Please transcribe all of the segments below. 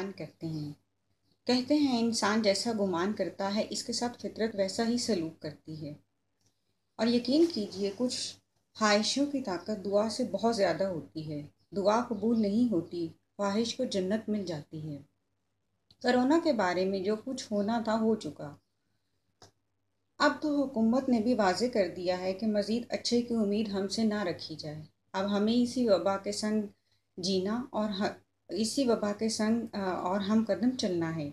गुमान करते हैं कहते हैं इंसान जैसा गुमान करता है इसके साथ फितरत वैसा ही सलूक करती है और यकीन कीजिए कुछ ख्वाहिशों की ताकत दुआ से बहुत ज़्यादा होती है दुआ कबूल नहीं होती ख्वाहिश को जन्नत मिल जाती है करोना के बारे में जो कुछ होना था हो चुका अब तो हुकूमत ने भी वाजे कर दिया है कि मज़ीद अच्छे की उम्मीद हमसे ना रखी जाए अब हमें इसी वबा के संग जीना और इसी वबा के संग और हम कदम चलना है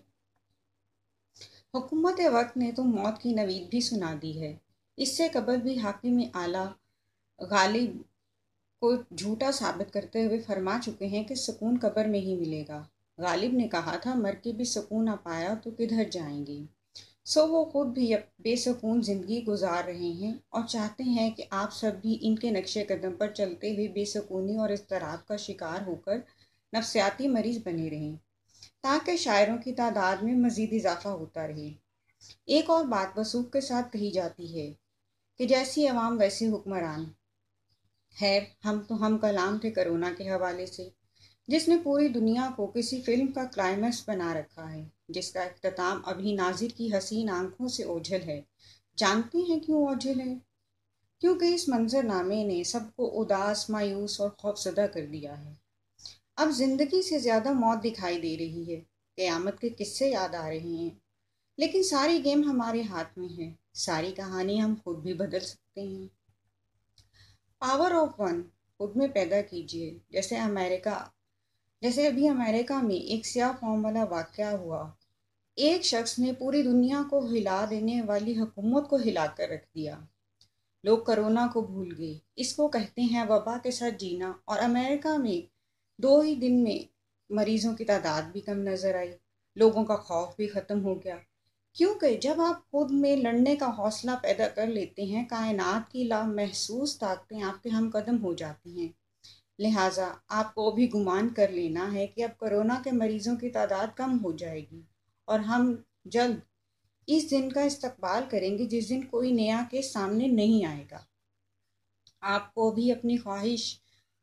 हुकूमत वक्त ने तो मौत की नवीद भी सुना दी है इससे कबल भी हाकिम आला गालिब को झूठा साबित करते हुए फरमा चुके हैं कि सुकून कब्र में ही मिलेगा गालिब ने कहा था मर के भी सुकून ना पाया तो किधर जाएंगे सो वो खुद भी बेसकून ज़िंदगी गुजार रहे हैं और चाहते हैं कि आप सब भी इनके नक्शे कदम पर चलते हुए बेसकूनी और इस का शिकार होकर नफसियाती मरीज बने रहें ताकि शायरों की तादाद में मज़ीद इजाफा होता रहे एक और बात वसूख के साथ कही जाती है कि जैसी अवाम वैसे हुक्मरान खैर हम तो हम कलाम थे करोना के हवाले से जिसने पूरी दुनिया को किसी फिल्म का क्लाइमैक्स बना रखा है जिसका अख्ताम अभी नाजिर की हसीन आंखों से ओझल है जानते हैं क्यों ओझल है क्योंकि इस मंजरनामे ने सबको उदास मायूस और खौफजदा कर दिया है अब जिंदगी से ज़्यादा मौत दिखाई दे रही है क़यामत के किस्से याद आ रहे हैं लेकिन सारी गेम हमारे हाथ में है सारी कहानी हम खुद भी बदल सकते हैं पावर ऑफ वन खुद में पैदा कीजिए जैसे अमेरिका जैसे अभी अमेरिका में एक सिया फॉर्म वाला वाक़ हुआ एक शख्स ने पूरी दुनिया को हिला देने वाली हुकूमत को हिला कर रख दिया लोग कोरोना को भूल गए इसको कहते हैं वबा के साथ जीना और अमेरिका में दो ही दिन में मरीजों की तादाद भी कम नज़र आई लोगों का खौफ भी ख़त्म हो गया क्योंकि जब आप खुद में लड़ने का हौसला पैदा कर लेते हैं कायनात की ला महसूस ताकतें आपके हम कदम हो जाती हैं लिहाजा आपको भी गुमान कर लेना है कि अब कोरोना के मरीज़ों की तादाद कम हो जाएगी और हम जल्द इस दिन का इस्तकबाल करेंगे जिस दिन कोई नया केस सामने नहीं आएगा आपको भी अपनी ख्वाहिश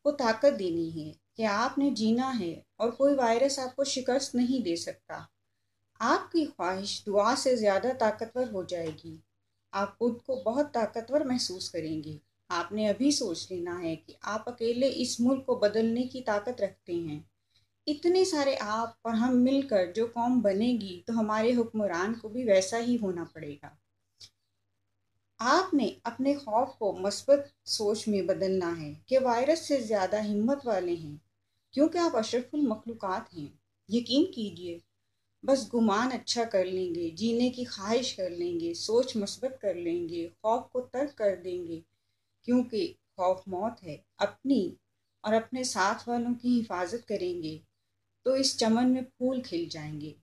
को ताकत देनी है कि आपने जीना है और कोई वायरस आपको शिकस्त नहीं दे सकता आपकी ख्वाहिश दुआ से ज़्यादा ताकतवर हो जाएगी आप खुद को बहुत ताकतवर महसूस करेंगे आपने अभी सोच लेना है कि आप अकेले इस मुल्क को बदलने की ताकत रखते हैं इतने सारे आप और हम मिलकर जो कौम बनेगी तो हमारे हुक्मरान को भी वैसा ही होना पड़ेगा आपने अपने खौफ को मस्बत सोच में बदलना है कि वायरस से ज़्यादा हिम्मत वाले हैं क्योंकि आप अशरफुल मखलूक़ात हैं यकीन कीजिए बस गुमान अच्छा कर लेंगे जीने की ख्वाहिश कर लेंगे सोच मस्बत कर लेंगे खौफ को तर्क कर देंगे क्योंकि खौफ मौत है अपनी और अपने साथ वालों की हिफाजत करेंगे तो इस चमन में फूल खिल जाएंगे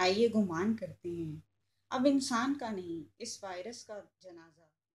आइए गुमान करते हैं अब इंसान का नहीं इस वायरस का जनाजा